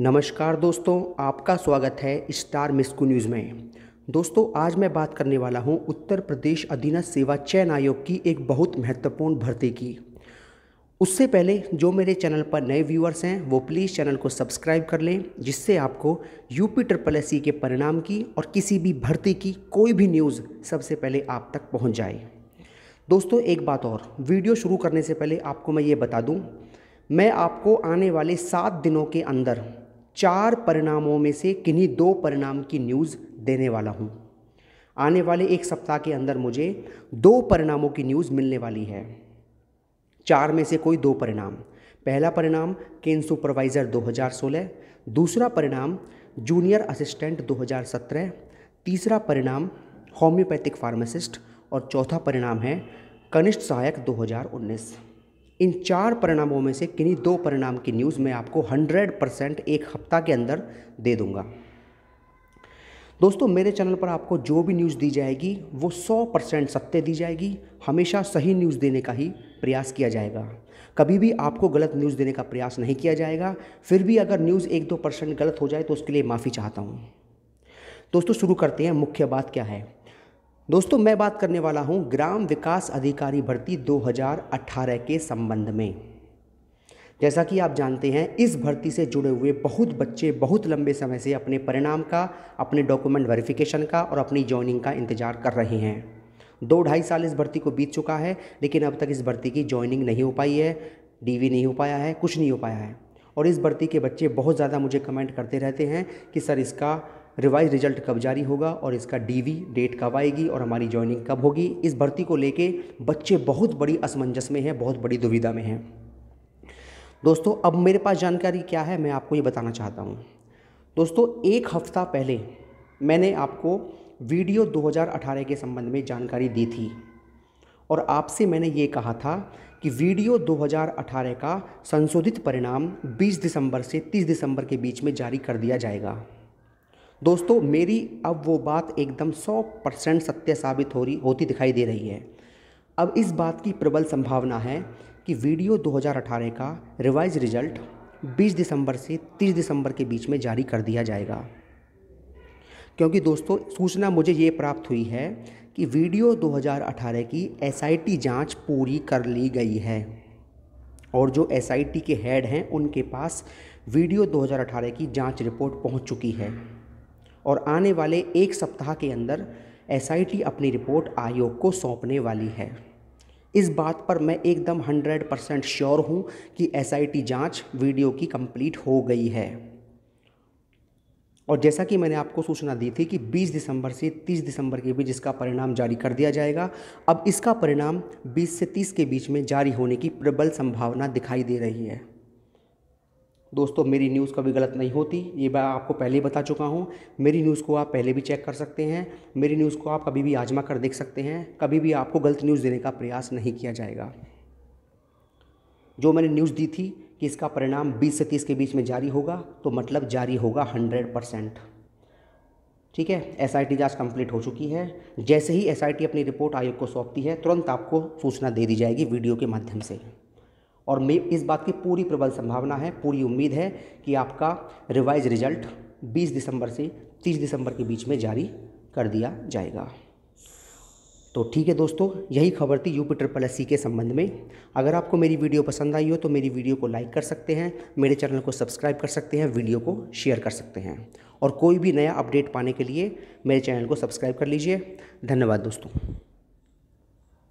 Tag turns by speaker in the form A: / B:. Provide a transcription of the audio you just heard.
A: नमस्कार दोस्तों आपका स्वागत है स्टार मिस्कू न्यूज़ में दोस्तों आज मैं बात करने वाला हूं उत्तर प्रदेश अधीन सेवा चयन आयोग की एक बहुत महत्वपूर्ण भर्ती की उससे पहले जो मेरे चैनल पर नए व्यूअर्स हैं वो प्लीज़ चैनल को सब्सक्राइब कर लें जिससे आपको यूपी ट्रिपल एस के परिणाम की और किसी भी भर्ती की कोई भी न्यूज़ सबसे पहले आप तक पहुँच जाए दोस्तों एक बात और वीडियो शुरू करने से पहले आपको मैं ये बता दूँ मैं आपको आने वाले सात दिनों के अंदर चार परिणामों में से किन्हीं दो परिणाम की न्यूज़ देने वाला हूँ आने वाले एक सप्ताह के अंदर मुझे दो परिणामों की न्यूज़ मिलने वाली है चार में से कोई दो परिणाम पहला परिणाम केन सुपरवाइज़र 2016 दूसरा परिणाम जूनियर असिस्टेंट 2017 तीसरा परिणाम होम्योपैथिक फार्मासिस्ट और चौथा परिणाम है कनिष्ठ सहायक 2019 इन चार परिणामों में से किन्हीं दो परिणाम की न्यूज़ मैं आपको 100 परसेंट एक हफ्ता के अंदर दे दूंगा दोस्तों मेरे चैनल पर आपको जो भी न्यूज़ दी जाएगी वो 100 परसेंट सत्य दी जाएगी हमेशा सही न्यूज़ देने का ही प्रयास किया जाएगा कभी भी आपको गलत न्यूज़ देने का प्रयास नहीं किया जाएगा फिर भी अगर न्यूज़ एक दो परसेंट गलत हो जाए तो उसके लिए माफ़ी चाहता हूँ दोस्तों शुरू करते हैं मुख्य बात क्या है दोस्तों मैं बात करने वाला हूं ग्राम विकास अधिकारी भर्ती 2018 के संबंध में जैसा कि आप जानते हैं इस भर्ती से जुड़े हुए बहुत बच्चे बहुत लंबे समय से अपने परिणाम का अपने डॉक्यूमेंट वेरिफिकेशन का और अपनी ज्वाइनिंग का इंतजार कर रहे हैं दो ढाई साल इस भर्ती को बीत चुका है लेकिन अब तक इस भर्ती की ज्वाइनिंग नहीं हो पाई है डीवी नहीं हो पाया है कुछ नहीं हो पाया है और इस भर्ती के बच्चे बहुत ज़्यादा मुझे कमेंट करते रहते हैं कि सर इसका रिवाइज रिजल्ट कब जारी होगा और इसका डीवी डेट कब आएगी और हमारी ज्वाइनिंग कब होगी इस भर्ती को लेके बच्चे बहुत बड़ी असमंजस में हैं बहुत बड़ी दुविधा में हैं दोस्तों अब मेरे पास जानकारी क्या है मैं आपको ये बताना चाहता हूँ दोस्तों एक हफ्ता पहले मैंने आपको वीडियो 2018 के संबंध में जानकारी दी थी और आपसे मैंने ये कहा था कि वीडियो 2018 का संशोधित परिणाम 20 दिसंबर से 30 दिसंबर के बीच में जारी कर दिया जाएगा दोस्तों मेरी अब वो बात एकदम सौ परसेंट सत्य साबित हो रही होती दिखाई दे रही है अब इस बात की प्रबल संभावना है कि वीडियो 2018 का रिवाइज रिजल्ट 20 दिसंबर से 30 दिसंबर के बीच में जारी कर दिया जाएगा क्योंकि दोस्तों सूचना मुझे ये प्राप्त हुई है कि वीडियो 2018 की एसआईटी जांच पूरी कर ली गई है और जो एसआईटी के हेड हैं उनके पास वीडियो 2018 की जांच रिपोर्ट पहुंच चुकी है और आने वाले एक सप्ताह के अंदर एसआईटी अपनी रिपोर्ट आयोग को सौंपने वाली है इस बात पर मैं एकदम 100 परसेंट श्योर हूँ कि एसआईटी जांच वीडियो की कंप्लीट हो गई है और जैसा कि मैंने आपको सूचना दी थी कि 20 दिसंबर से 30 दिसंबर के बीच इसका परिणाम जारी कर दिया जाएगा अब इसका परिणाम 20 से 30 के बीच में जारी होने की प्रबल संभावना दिखाई दे रही है दोस्तों मेरी न्यूज़ कभी गलत नहीं होती ये मैं आपको पहले ही बता चुका हूँ मेरी न्यूज़ को आप पहले भी चेक कर सकते हैं मेरी न्यूज़ को आप कभी भी आजमा कर देख सकते हैं कभी भी आपको गलत न्यूज़ देने का प्रयास नहीं किया जाएगा जो मैंने न्यूज़ दी थी कि इसका परिणाम 20 से 30 के बीच में जारी होगा तो मतलब जारी होगा 100 परसेंट ठीक है एस आई टी जाँच कम्प्लीट हो चुकी है जैसे ही एस आई टी अपनी रिपोर्ट आयोग को सौंपती है तुरंत आपको सूचना दे दी जाएगी वीडियो के माध्यम से और मे इस बात की पूरी प्रबल संभावना है पूरी उम्मीद है कि आपका रिवाइज रिजल्ट 20 दिसंबर से 30 दिसंबर के बीच में जारी कर दिया जाएगा तो ठीक है दोस्तों यही खबर थी यूपी ट्रिपल एस के संबंध में अगर आपको मेरी वीडियो पसंद आई हो तो मेरी वीडियो को लाइक कर सकते हैं मेरे चैनल को सब्सक्राइब कर सकते हैं वीडियो को शेयर कर सकते हैं और कोई भी नया अपडेट पाने के लिए मेरे चैनल को सब्सक्राइब कर लीजिए धन्यवाद दोस्तों